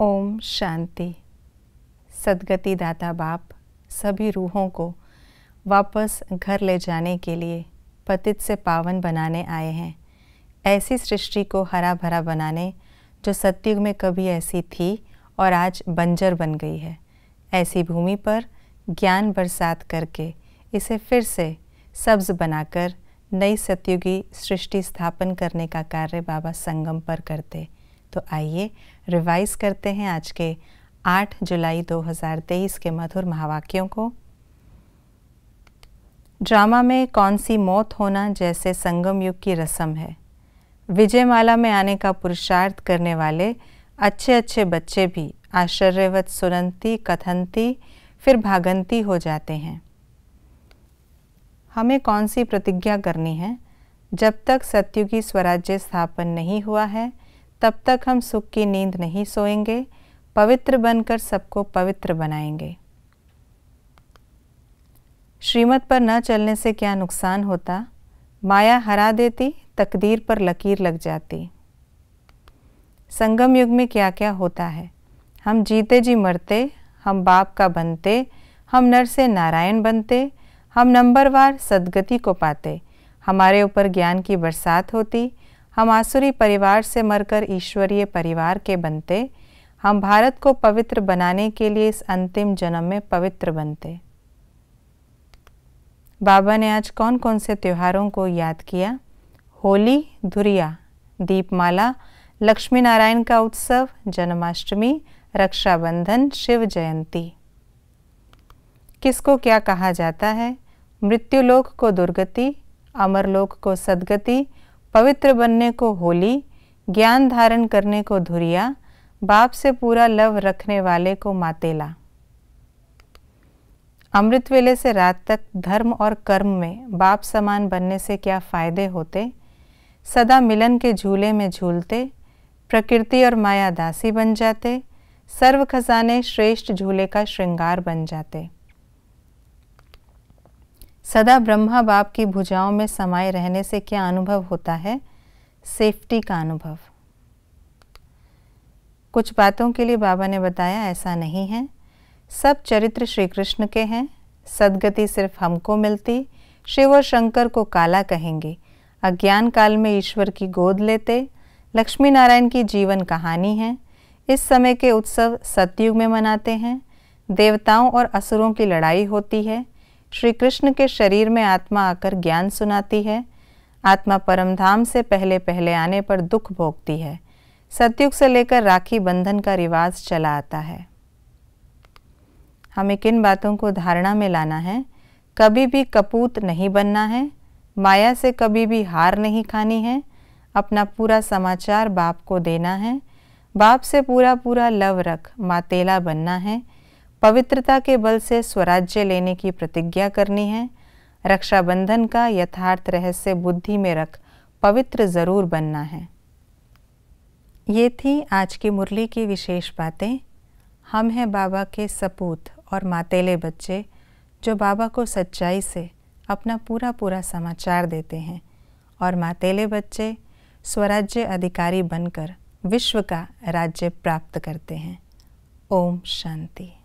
ओम शांति सदगति दाता बाप सभी रूहों को वापस घर ले जाने के लिए पतित से पावन बनाने आए हैं ऐसी सृष्टि को हरा भरा बनाने जो सत्युग में कभी ऐसी थी और आज बंजर बन गई है ऐसी भूमि पर ज्ञान बरसात करके इसे फिर से सब्ज बनाकर नई सतयुगी सृष्टि स्थापन करने का कार्य बाबा संगम पर करते तो आइए रिवाइज करते हैं आज के 8 जुलाई 2023 के मधुर महावाक्यों को ड्रामा में कौन सी मौत होना जैसे संगम युग की रस्म है विजयमाला में आने का पुरुषार्थ करने वाले अच्छे अच्छे बच्चे भी आश्चर्यवत सुनंती कथंती फिर भागंती हो जाते हैं हमें कौन सी प्रतिज्ञा करनी है जब तक सत्युगी स्वराज्य स्थापन नहीं हुआ है तब तक हम सुख की नींद नहीं सोएंगे पवित्र बनकर सबको पवित्र बनाएंगे श्रीमत पर न चलने से क्या नुकसान होता माया हरा देती तकदीर पर लकीर लग जाती संगम युग में क्या क्या होता है हम जीते जी मरते हम बाप का बनते हम नर से नारायण बनते हम नंबरवार सदगति को पाते हमारे ऊपर ज्ञान की बरसात होती हम आसुरी परिवार से मरकर ईश्वरीय परिवार के बनते हम भारत को पवित्र बनाने के लिए इस अंतिम जन्म में पवित्र बनते बाबा ने आज कौन कौन से त्योहारों को याद किया होली धुरिया दीपमाला लक्ष्मी नारायण का उत्सव जन्माष्टमी रक्षाबंधन शिव जयंती किसको क्या कहा जाता है मृत्युलोक को दुर्गति अमरलोक को सदगति पवित्र बनने को होली ज्ञान धारण करने को धुरिया बाप से पूरा लव रखने वाले को मातेला अमृत वेले से रात तक धर्म और कर्म में बाप समान बनने से क्या फ़ायदे होते सदा मिलन के झूले में झूलते प्रकृति और माया दासी बन जाते सर्व खजाने श्रेष्ठ झूले का श्रृंगार बन जाते सदा ब्रह्मा बाप की भुजाओं में समाये रहने से क्या अनुभव होता है सेफ्टी का अनुभव कुछ बातों के लिए बाबा ने बताया ऐसा नहीं है सब चरित्र श्री कृष्ण के हैं सदगति सिर्फ हमको मिलती शिव और शंकर को काला कहेंगे अज्ञान काल में ईश्वर की गोद लेते लक्ष्मी नारायण की जीवन कहानी है इस समय के उत्सव सतयुग में मनाते हैं देवताओं और असुरों की लड़ाई होती है श्री कृष्ण के शरीर में आत्मा आकर ज्ञान सुनाती है आत्मा परमधाम से पहले पहले आने पर दुख भोगती है सतयुग से लेकर राखी बंधन का रिवाज चला आता है हमें किन बातों को धारणा में लाना है कभी भी कपूत नहीं बनना है माया से कभी भी हार नहीं खानी है अपना पूरा समाचार बाप को देना है बाप से पूरा पूरा लव रख मातेला बनना है पवित्रता के बल से स्वराज्य लेने की प्रतिज्ञा करनी है रक्षाबंधन का यथार्थ रहस्य बुद्धि में रख पवित्र ज़रूर बनना है ये थी आज की मुरली की विशेष बातें हम हैं बाबा के सपूत और मातेले बच्चे जो बाबा को सच्चाई से अपना पूरा पूरा समाचार देते हैं और मातेले बच्चे स्वराज्य अधिकारी बनकर विश्व का राज्य प्राप्त करते हैं ओम शांति